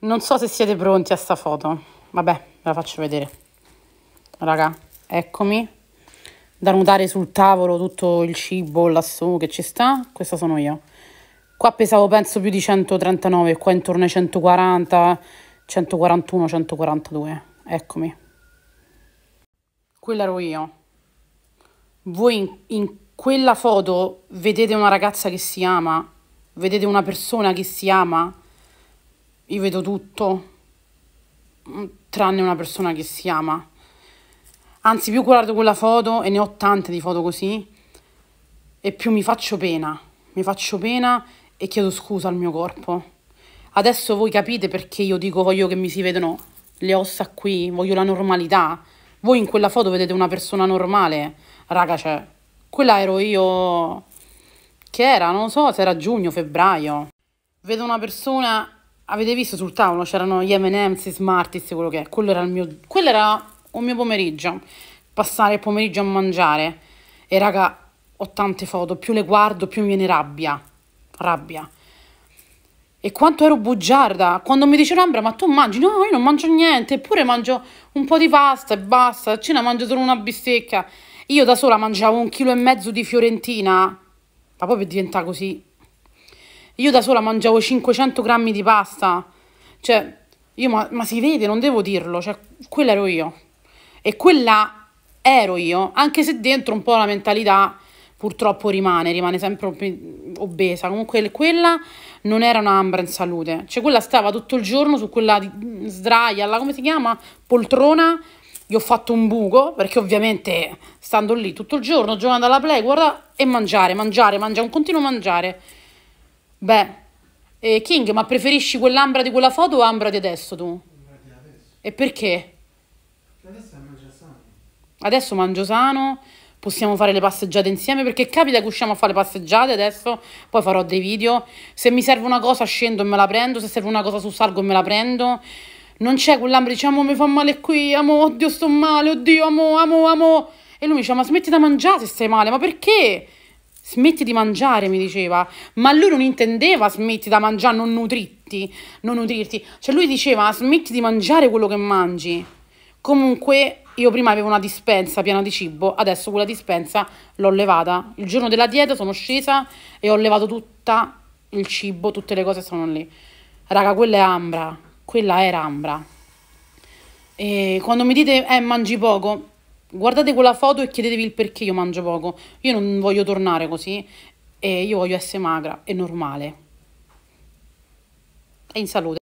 Non so se siete pronti a sta foto. Vabbè, ve la faccio vedere. Raga, eccomi. Da nuotare sul tavolo tutto il cibo lassù che ci sta. Questa sono io. Qua pesavo penso più di 139, qua intorno ai 140, 141, 142. Eccomi. Quella ero io. Voi in, in quella foto vedete una ragazza che si ama? Vedete una persona che si ama? io vedo tutto, mm, tranne una persona che si ama. Anzi, più guardo quella foto, e ne ho tante di foto così, e più mi faccio pena. Mi faccio pena e chiedo scusa al mio corpo. Adesso voi capite perché io dico voglio che mi si vedano le ossa qui, voglio la normalità. Voi in quella foto vedete una persona normale. Raga, cioè, quella ero io che era, non so se era giugno, febbraio. Vedo una persona Avete visto sul tavolo c'erano gli M&M's, i Smarties, quello che è. Quello era, il mio, quello era un mio pomeriggio. Passare il pomeriggio a mangiare. E raga, ho tante foto. Più le guardo, più mi viene rabbia. Rabbia. E quanto ero bugiarda. Quando mi dicevano, Ambra, ma tu mangi? No, io non mangio niente. Eppure mangio un po' di pasta e basta. A cena mangio solo una bistecca. Io da sola mangiavo un chilo e mezzo di fiorentina. Ma proprio diventa così io da sola mangiavo 500 grammi di pasta. Cioè, io, ma, ma si vede, non devo dirlo. Cioè, quella ero io. E quella ero io, anche se dentro un po' la mentalità purtroppo rimane, rimane sempre obesa. Comunque quella non era un'ambra in salute. Cioè quella stava tutto il giorno su quella sdraia, la, come si chiama? Poltrona. Gli ho fatto un buco, perché ovviamente stando lì tutto il giorno, giocando alla play, guarda, e mangiare, mangiare, mangiare, un continuo mangiare. Beh, eh, King, ma preferisci quell'ambra di quella foto o ambra di adesso tu? E perché? Adesso Adesso mangio sano, possiamo fare le passeggiate insieme perché capita che usciamo a fare le passeggiate adesso, poi farò dei video. Se mi serve una cosa scendo e me la prendo, se serve una cosa su salgo e me la prendo. Non c'è quell'ambra, diciamo mi fa male qui, amo, oddio sto male, oddio amo, amo, amo. E lui mi dice ma smetti di mangiare se stai male, ma perché? Smetti di mangiare, mi diceva. Ma lui non intendeva smetti da mangiare, non nutrirti, non nutrirti. Cioè lui diceva smetti di mangiare quello che mangi. Comunque io prima avevo una dispensa piena di cibo, adesso quella dispensa l'ho levata. Il giorno della dieta sono scesa e ho levato tutto il cibo, tutte le cose sono lì. Raga, quella è ambra, quella era ambra. E quando mi dite eh mangi poco, guardate quella foto e chiedetevi il perché io mangio poco. Io non voglio tornare così e io voglio essere magra e normale. E in salute.